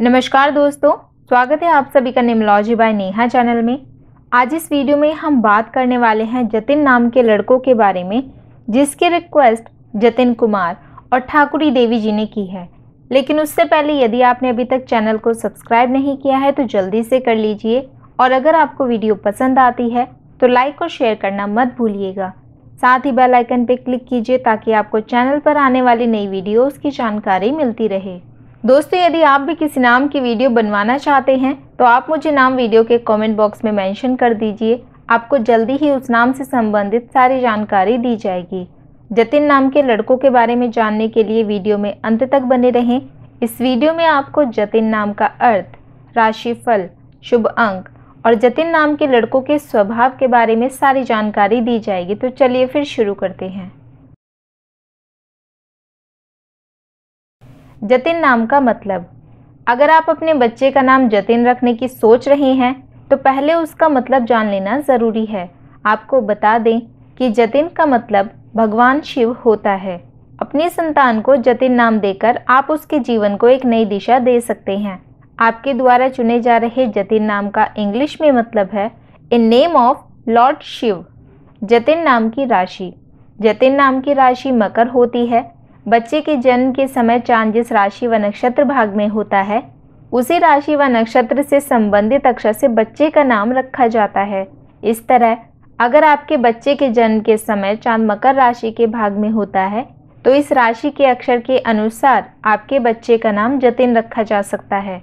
नमस्कार दोस्तों स्वागत है आप सभी का निमलॉजी बाय नेहा चैनल में आज इस वीडियो में हम बात करने वाले हैं जतिन नाम के लड़कों के बारे में जिसकी रिक्वेस्ट जतिन कुमार और ठाकुरी देवी जी ने की है लेकिन उससे पहले यदि आपने अभी तक चैनल को सब्सक्राइब नहीं किया है तो जल्दी से कर लीजिए और अगर आपको वीडियो पसंद आती है तो लाइक और शेयर करना मत भूलिएगा साथ ही बेल आइकन पर क्लिक कीजिए ताकि आपको चैनल पर आने वाली नई वीडियोस की जानकारी मिलती रहे दोस्तों यदि आप भी किसी नाम की वीडियो बनवाना चाहते हैं तो आप मुझे नाम वीडियो के कमेंट बॉक्स में मेंशन कर दीजिए आपको जल्दी ही उस नाम से संबंधित सारी जानकारी दी जाएगी जतिन नाम के लड़कों के बारे में जानने के लिए वीडियो में अंत तक बने रहें इस वीडियो में आपको जतिन नाम का अर्थ राशिफल शुभ अंक और जतिन नाम के लड़कों के स्वभाव के बारे में सारी जानकारी दी जाएगी तो चलिए फिर शुरू करते हैं जतिन नाम का मतलब अगर आप अपने बच्चे का नाम जतिन रखने की सोच रहे हैं तो पहले उसका मतलब जान लेना ज़रूरी है आपको बता दें कि जतिन का मतलब भगवान शिव होता है अपनी संतान को जतिन नाम देकर आप उसके जीवन को एक नई दिशा दे सकते हैं आपके द्वारा चुने जा रहे जतिन नाम का इंग्लिश में मतलब है in name of Lord Shiva Jatin नाम की राशि जतिन नाम की राशि मकर होती है बच्चे के जन्म के समय चांद जिस राशि व नक्षत्र भाग में होता है उसी राशि व नक्षत्र से संबंधित अक्षर से बच्चे का नाम रखा जाता है इस तरह अगर आपके बच्चे के जन्म के समय चांद मकर राशि के भाग में होता है तो इस राशि के अक्षर के अनुसार आपके बच्चे का नाम जतिन रखा जा सकता है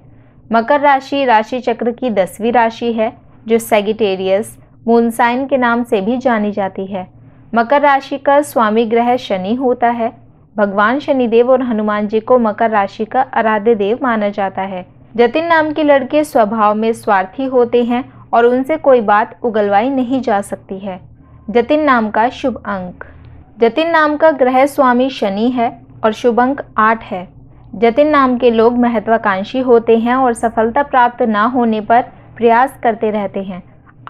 मकर राशि राशि चक्र की दसवीं राशि है जो सेगिटेरियस मूनसाइन के नाम से भी जानी जाती है मकर राशि का स्वामी ग्रह शनि होता है भगवान शनिदेव और हनुमान जी को मकर राशि का आराध्य देव माना जाता है जतिन नाम के लड़के स्वभाव में स्वार्थी होते हैं और उनसे कोई बात उगलवाई नहीं जा सकती है जतिन नाम का शुभ अंक जतिन नाम का ग्रह स्वामी शनि है और शुभ अंक आठ है जतिन नाम के लोग महत्वाकांक्षी होते हैं और सफलता प्राप्त ना होने पर प्रयास करते रहते हैं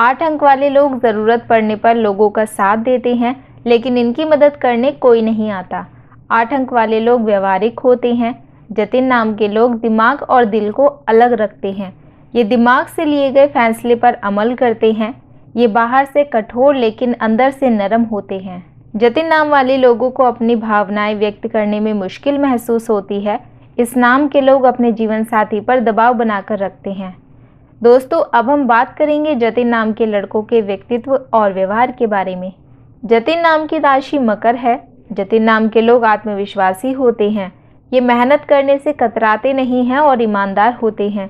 आठ अंक वाले लोग ज़रूरत पड़ने पर लोगों का साथ देते हैं लेकिन इनकी मदद करने कोई नहीं आता आठ अंक वाले लोग व्यवहारिक होते हैं जतिन नाम के लोग दिमाग और दिल को अलग रखते हैं ये दिमाग से लिए गए फैसले पर अमल करते हैं ये बाहर से कठोर लेकिन अंदर से नरम होते हैं जतिन नाम वाले लोगों को अपनी भावनाएं व्यक्त करने में मुश्किल महसूस होती है इस नाम के लोग अपने जीवन साथी पर दबाव बनाकर रखते हैं दोस्तों अब हम बात करेंगे जतिन नाम के लड़कों के व्यक्तित्व और व्यवहार के बारे में जतिन नाम की राशि मकर है जतिन नाम के लोग आत्मविश्वासी होते हैं ये मेहनत करने से कतराते नहीं हैं और ईमानदार होते हैं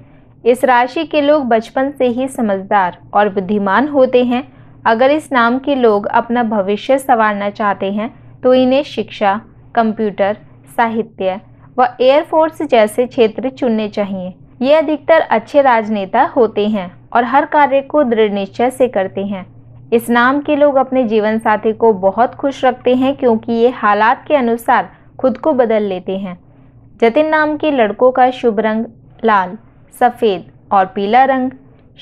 इस राशि के लोग बचपन से ही समझदार और बुद्धिमान होते हैं अगर इस नाम के लोग अपना भविष्य संवारना चाहते हैं तो इन्हें शिक्षा कंप्यूटर साहित्य व एयरफोर्स जैसे क्षेत्र चुनने चाहिए ये अधिकतर अच्छे राजनेता होते हैं और हर कार्य को दृढ़ निश्चय से करते हैं इस नाम के लोग अपने जीवन साथी को बहुत खुश रखते हैं क्योंकि ये हालात के अनुसार खुद को बदल लेते हैं जतिन नाम के लड़कों का शुभ रंग लाल सफ़ेद और पीला रंग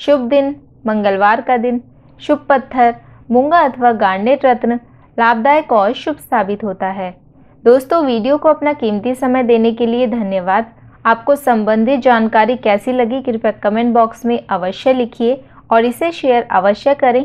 शुभ दिन मंगलवार का दिन शुभ पत्थर मूंगा अथवा गार्नेट रत्न लाभदायक और शुभ साबित होता है दोस्तों वीडियो को अपना कीमती समय देने के लिए धन्यवाद आपको संबंधित जानकारी कैसी लगी कृपया कमेंट बॉक्स में अवश्य लिखिए और इसे शेयर अवश्य करें